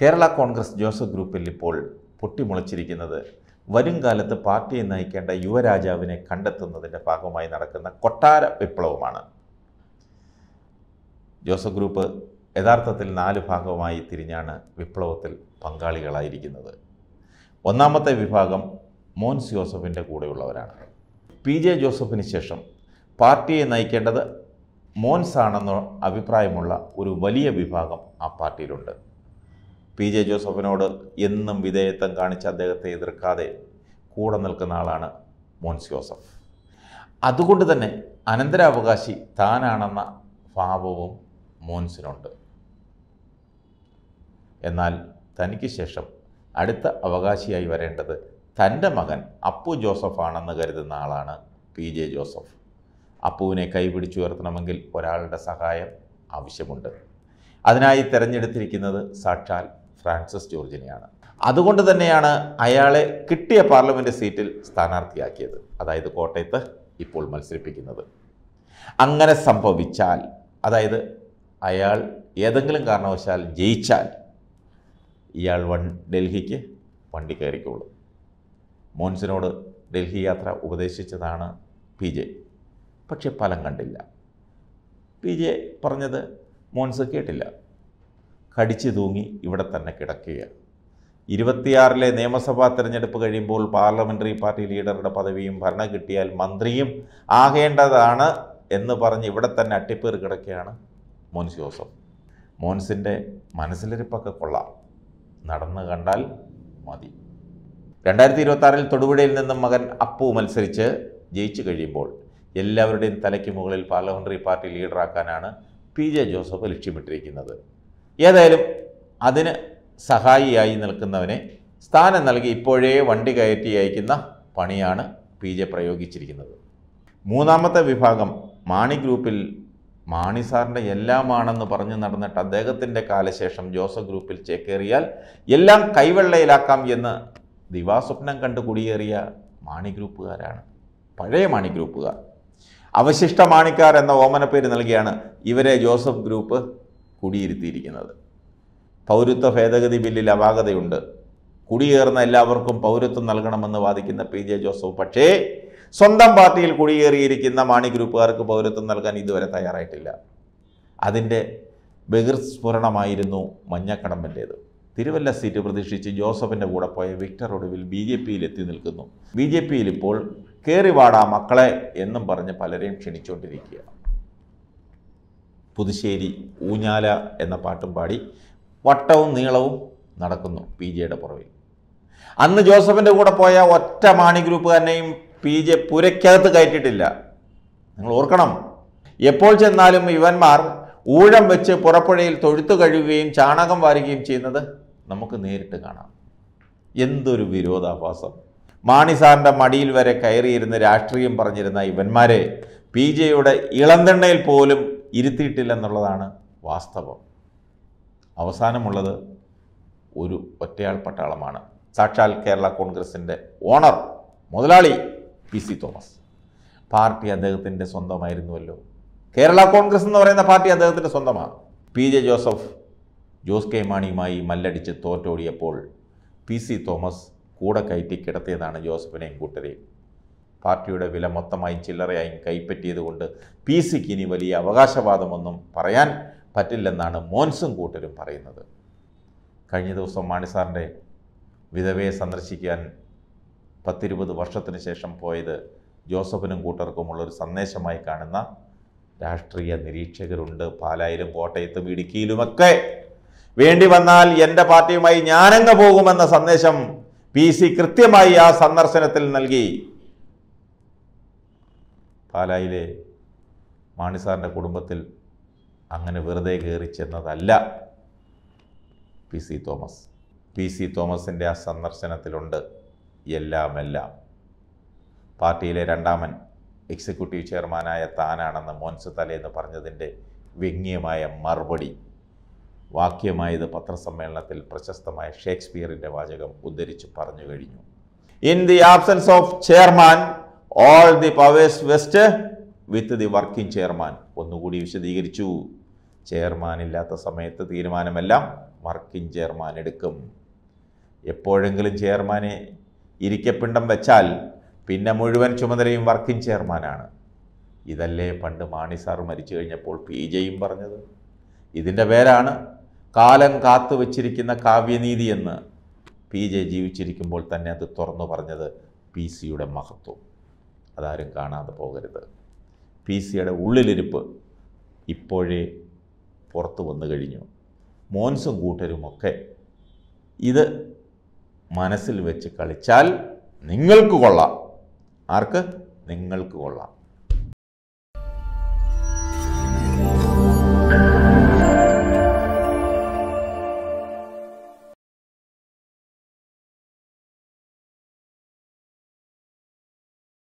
Kerala Congress Joseph ഗ്രൂപ്പിൽ ഇപ്പോൾ പൊട്ടിമുളച്ചിരിക്കുന്നത് വരും കാലത്ത് പാർട്ടിയെ നയിക്കേണ്ട യുവരാജാവിനെ കണ്ടെത്തുന്നതിൻ്റെ ഭാഗമായി നടക്കുന്ന കൊട്ടാര വിപ്ലവമാണ് ജോസഫ് ഗ്രൂപ്പ് യഥാർത്ഥത്തിൽ നാല് ഭാഗമായി തിരിഞ്ഞാണ് വിപ്ലവത്തിൽ പങ്കാളികളായിരിക്കുന്നത് ഒന്നാമത്തെ വിഭാഗം മോൻസ് ജോസഫിൻ്റെ കൂടെയുള്ളവരാണ് പി ജെ ജോസഫിന് ശേഷം പാർട്ടിയെ നയിക്കേണ്ടത് മോൻസ് ആണെന്ന അഭിപ്രായമുള്ള ഒരു വലിയ വിഭാഗം ആ പാർട്ടിയിലുണ്ട് പി ജെ ജോസഫിനോട് എന്നും വിധേയത്വം കാണിച്ച് അദ്ദേഹത്തെ എതിർക്കാതെ കൂടെ നിൽക്കുന്ന ആളാണ് മോൻസ് ജോസഫ് അതുകൊണ്ട് തന്നെ അനന്തരാവകാശി താനാണെന്ന ഭാവവും മോൻസിനുണ്ട് എന്നാൽ തനിക്ക് ശേഷം അടുത്ത അവകാശിയായി വരേണ്ടത് തൻ്റെ മകൻ അപ്പു ജോസഫാണെന്ന് കരുതുന്ന ആളാണ് പി ജെ ജോസഫ് അപ്പുവിനെ കൈപിടിച്ചുയർത്തണമെങ്കിൽ ഒരാളുടെ സഹായം ആവശ്യമുണ്ട് അതിനായി തിരഞ്ഞെടുത്തിരിക്കുന്നത് സാക്ഷാൽ ഫ്രാൻസിസ് ജോർജിനെയാണ് അതുകൊണ്ട് തന്നെയാണ് അയാളെ കിട്ടിയ പാർലമെൻറ്റ് സീറ്റിൽ സ്ഥാനാർത്ഥിയാക്കിയത് അതായത് കോട്ടയത്ത് ഇപ്പോൾ മത്സരിപ്പിക്കുന്നത് അങ്ങനെ സംഭവിച്ചാൽ അതായത് അയാൾ ഏതെങ്കിലും കാരണവശാൽ ജയിച്ചാൽ ഇയാൾ വൺ ഡൽഹിക്ക് വണ്ടി കയറിക്കോളും മോൻസിനോട് ഡൽഹി യാത്ര ഉപദേശിച്ചതാണ് പി ജെ പക്ഷെ ഫലം കണ്ടില്ല പി ജെ പറഞ്ഞത് മോൻസ് കേട്ടില്ല കടിച്ചു തൂങ്ങി ഇവിടെ തന്നെ കിടക്കുകയാണ് ഇരുപത്തിയാറിലെ നിയമസഭാ തെരഞ്ഞെടുപ്പ് കഴിയുമ്പോൾ പാർലമെൻ്ററി പാർട്ടി ലീഡറുടെ പദവിയും ഭരണം കിട്ടിയാൽ മന്ത്രിയും ആകേണ്ടതാണ് എന്ന് പറഞ്ഞ് ഇവിടെ തന്നെ അട്ടിപ്പേർ കിടക്കുകയാണ് മോൻസ് ജോസഫ് മോൻസിൻ്റെ മനസ്സിലിരിപ്പൊക്കെ കൊള്ളാം നടന്നു കണ്ടാൽ മതി രണ്ടായിരത്തി ഇരുപത്തി തൊടുപുഴയിൽ നിന്നും മകൻ അപ്പു മത്സരിച്ച് ജയിച്ചു കഴിയുമ്പോൾ എല്ലാവരുടെയും തലയ്ക്ക് മുകളിൽ പാർലമെൻ്ററി പാർട്ടി ലീഡറാക്കാനാണ് പി ജെ ജോസഫ് ലക്ഷ്യമിട്ടിരിക്കുന്നത് ഏതായാലും അതിന് സഹായിയായി നിൽക്കുന്നവനെ സ്ഥാനം നൽകി ഇപ്പോഴേ വണ്ടി കയറ്റി അയക്കുന്ന പണിയാണ് പി ജെ പ്രയോഗിച്ചിരിക്കുന്നത് മൂന്നാമത്തെ വിഭാഗം മാണി ഗ്രൂപ്പിൽ മാണി സാറിൻ്റെ എല്ലാമാണെന്ന് പറഞ്ഞു നടന്നിട്ട് അദ്ദേഹത്തിൻ്റെ കാലശേഷം ജോസഫ് ഗ്രൂപ്പിൽ ചേക്കേറിയാൽ എല്ലാം കൈവെള്ളയിലാക്കാം എന്ന് ദിവാസ്വപ്നം കണ്ട് കുടിയേറിയ മാണി ഗ്രൂപ്പുകാരാണ് പഴയ മാണി ഗ്രൂപ്പുകാർ അവശിഷ്ട മാണിക്കാർ എന്ന ഓമനപ്പേര് നൽകിയാണ് ഇവരെ ജോസഫ് ഗ്രൂപ്പ് കുടിയിരുത്തിയിരിക്കുന്നത് പൗരത്വ ഭേദഗതി ബില്ലിൽ അപാകതയുണ്ട് കുടിയേറുന്ന എല്ലാവർക്കും പൗരത്വം നൽകണമെന്ന് വാദിക്കുന്ന പി ജെ ജോസഫ് പക്ഷേ സ്വന്തം പാർട്ടിയിൽ കുടിയേറിയിരിക്കുന്ന മാണി ഗ്രൂപ്പുകാർക്ക് പൗരത്വം നൽകാൻ ഇതുവരെ തയ്യാറായിട്ടില്ല അതിൻ്റെ ബഹിർസ്ഫുരണമായിരുന്നു മഞ്ഞക്കടമ്പൻ്റേത് തിരുവല്ല സീറ്റ് പ്രതീക്ഷിച്ച് ജോസഫിൻ്റെ കൂടെ പോയ വിക്ടർ ഒടുവിൽ ബി ജെ പിയിൽ എത്തി നിൽക്കുന്നു ബി ജെ പിയിൽ ഇപ്പോൾ വാടാ മക്കളെ എന്നും പറഞ്ഞ് പലരെയും ക്ഷണിച്ചുകൊണ്ടിരിക്കുകയാണ് പുതുശ്ശേരി ഊഞ്ഞാല എന്ന പാട്ടും പാടി വട്ടവും നീളവും നടക്കുന്നു പി ജെയുടെ പുറകിൽ അന്ന് ജോസഫിൻ്റെ കൂടെ പോയ ഒറ്റ മാണി തന്നെയും പി ജെ പുരയ്ക്കകത്ത് കയറ്റിയിട്ടില്ല നിങ്ങൾ ഓർക്കണം എപ്പോൾ ചെന്നാലും ഇവന്മാർ ഊഴം വെച്ച് പുറപ്പുഴയിൽ തൊഴുത്തു കഴുകുകയും ചാണകം വാരുകയും ചെയ്യുന്നത് നമുക്ക് നേരിട്ട് കാണാം എന്തൊരു വിരോധാഭാസം മാണി സാറിൻ്റെ മടിയിൽ വരെ കയറിയിരുന്ന് രാഷ്ട്രീയം പറഞ്ഞിരുന്ന ഇവന്മാരെ പി ജെയുടെ ഇളന്തണ്ണയിൽ പോലും ഇരുത്തിയിട്ടില്ലെന്നുള്ളതാണ് വാസ്തവം അവസാനമുള്ളത് ഒരു ഒറ്റയാൾ പട്ടാളമാണ് സാക്ഷാൽ കേരള കോൺഗ്രസിൻ്റെ ഓണർ മുതലാളി പി സി തോമസ് പാർട്ടി അദ്ദേഹത്തിൻ്റെ സ്വന്തമായിരുന്നുവല്ലോ കേരള കോൺഗ്രസ് എന്ന് പറയുന്ന പാർട്ടി അദ്ദേഹത്തിൻ്റെ സ്വന്തമാണ് P J Joseph Jose K മാണിയുമായി മല്ലടിച്ച് തോറ്റോടിയപ്പോൾ പി സി തോമസ് കൂടെ കയറ്റി കിടത്തിയതാണ് ജോസഫിനെയും കൂട്ടരെയും പാർട്ടിയുടെ വില മൊത്തമായി ചില്ലറയായും കൈപ്പറ്റിയതുകൊണ്ട് പി സിക്ക് ഇനി വലിയ അവകാശവാദമൊന്നും പറയാൻ പറ്റില്ലെന്നാണ് മോൻസും കൂട്ടരും പറയുന്നത് കഴിഞ്ഞ ദിവസം മാണിസാറിൻ്റെ വിധവയെ സന്ദർശിക്കാൻ പത്തിരുപത് വർഷത്തിന് ശേഷം പോയത് ജോസഫിനും ഒരു സന്ദേശമായി കാണുന്ന രാഷ്ട്രീയ നിരീക്ഷകരുണ്ട് പാലായിലും കോട്ടയത്തും ഇടുക്കിയിലുമൊക്കെ വേണ്ടി വന്നാൽ എൻ്റെ പാർട്ടിയുമായി ഞാനങ്ങ് പോകുമെന്ന സന്ദേശം പി സി കൃത്യമായി ആ സന്ദർശനത്തിൽ നൽകി പാലായിലെ മാണിസാറിൻ്റെ കുടുംബത്തിൽ അങ്ങനെ വെറുതെ കയറി ചെന്നതല്ല P C Thomas P C തോമസിൻ്റെ ആ സന്ദർശനത്തിലുണ്ട് എല്ലാമെല്ലാം പാർട്ടിയിലെ രണ്ടാമൻ എക്സിക്യൂട്ടീവ് ചെയർമാനായ താനാണെന്ന് മോൻസ് തലേന്ന് പറഞ്ഞതിൻ്റെ വ്യംഗ്യമായ മറുപടി വാക്യമായത് പത്രസമ്മേളനത്തിൽ പ്രശസ്തമായ ഷേക്സ്പിയറിൻ്റെ വാചകം ഉദ്ധരിച്ച് പറഞ്ഞു കഴിഞ്ഞു in the absence of chairman all the powers vest with the working chairman ഒന്നുകൂടി വിശദീകരിച്ചു ചെയർമാൻ ഇല്ലാത്ത സമയത്ത് തീരുമാനമെല്ലാം വർക്കിംഗ് ചെയർമാൻ എടുക്കും എപ്പോഴെങ്കിലും ചെയർമാനെ ഇരിക്കപ്പിണ്ടം വെച്ചാൽ പിന്നെ മുഴുവൻ ചുമതലയും വർക്കിംഗ് ചെയർമാനാണ് ഇതല്ലേ പണ്ട് മാണി സാർ മരിച്ചു കഴിഞ്ഞപ്പോൾ പി ജെയും പറഞ്ഞത് ഇതിൻ്റെ പേരാണ് കാലം കാത്തു വച്ചിരിക്കുന്ന കാവ്യനീതി എന്ന് പി ജെ ജീവിച്ചിരിക്കുമ്പോൾ തന്നെ അത് തുറന്നു പറഞ്ഞത് പി സിയുടെ മഹത്വം അതാരും കാണാതെ പോകരുത് പി സിയുടെ ഉള്ളിലിരിപ്പ് ഇപ്പോഴേ പുറത്തു വന്നു കഴിഞ്ഞു മോൻസും കൂട്ടരുമൊക്കെ ഇത് മനസ്സിൽ വെച്ച് കളിച്ചാൽ നിങ്ങൾക്ക് കൊള്ളാം ആർക്ക് നിങ്ങൾക്ക് കൊള്ളാം